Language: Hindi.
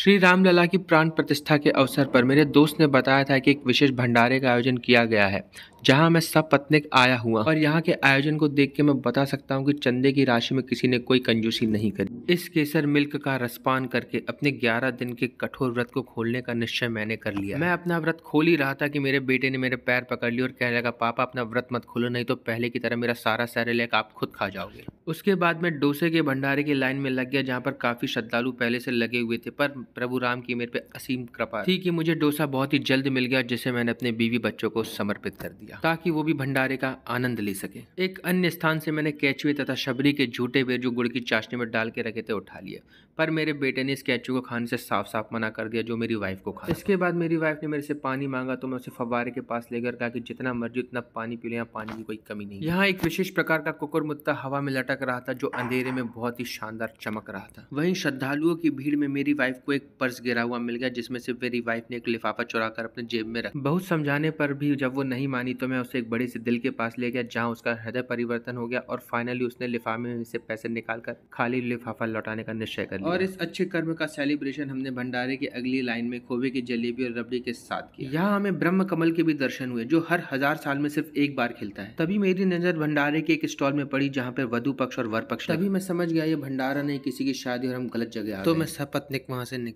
श्री रामलला की प्राण प्रतिष्ठा के अवसर पर मेरे दोस्त ने बताया था कि एक विशेष भंडारे का आयोजन किया गया है जहां मैं सब पत्नी आया हुआ और यहां के आयोजन को देख के मैं बता सकता हूं कि चंदे की राशि में किसी ने कोई कंजूसी नहीं करी इस केसर मिल्क का रसपान करके अपने 11 दिन के कठोर व्रत को खोलने का निश्चय मैंने कर लिया मैं अपना व्रत खोल ही रहा था कि मेरे बेटे ने मेरे पैर पकड़ लिए और कहने लगा पापा अपना व्रत मत खोलो नहीं तो पहले की तरह मेरा सारा लेकर आप खुद खा जाओगे उसके बाद मैं डोसे के भंडारे की लाइन में लग गया जहाँ पर काफ़ी श्रद्धालु पहले से लगे हुए थे पर प्रभु राम की मेरे पे असीम कृपा थी कि मुझे डोसा बहुत ही जल्द मिल गया जिसे मैंने अपने बीवी बच्चों को समर्पित कर दिया ताकि वो भी भंडारे का आनंद ले सके एक अन्य स्थान से मैंने कैचुए तथा शबरी के झूठे बेर जो गुड़ की चाशनी में डाल के रखे थे उठा लिए पर मेरे बेटे ने इस कैचू को खाने से साफ साफ मना कर दिया जो मेरी वाइफ को खा इसके बाद मेरी वाइफ ने मेरे से पानी मांगा तो मैं उसे फवारे के पास लेकर कहा कि जितना मर्जी उतना पानी पी लो यहाँ पानी की कोई कमी नहीं यहाँ एक विशेष प्रकार का कुकुर मुत्ता हवा में लटक रहा था जो अंधेरे में बहुत ही शानदार चमक रहा था वहीं श्रद्धालुओं की भीड़ में मेरी वाइफ को एक पर्स गिरा हुआ मिल गया जिसमें से मेरी वाइफ ने एक लिफाफा चुरा कर अपने जेब में रख बहुत समझाने पर भी जब वो नहीं मानी तो मैं उसे एक बड़े से दिल के पास ले गया जहाँ उसका हृदय परिवर्तन हो गया और फाइनली उसने लिफाफे में से पैसे निकाल कर खाली लिफाफा लौटाने का निश्चय कर लिया और इस अच्छे कर्म का सेलिब्रेशन हमने भंडारे की अगली लाइन में खोबे की जलेबी और रबड़ी के साथ किया यहाँ हमें ब्रह्म कमल के भी दर्शन हुए जो हर हजार साल में सिर्फ एक बार खिलता है तभी मेरी नजर भंडारे के एक स्टॉल में पड़ी जहाँ पे वधु पक्ष और वर पक्ष तभी मैं समझ गया ये भंडारा नहीं किसी की शादी और हम गलत जगह तो मैं सपत्निक वहाँ से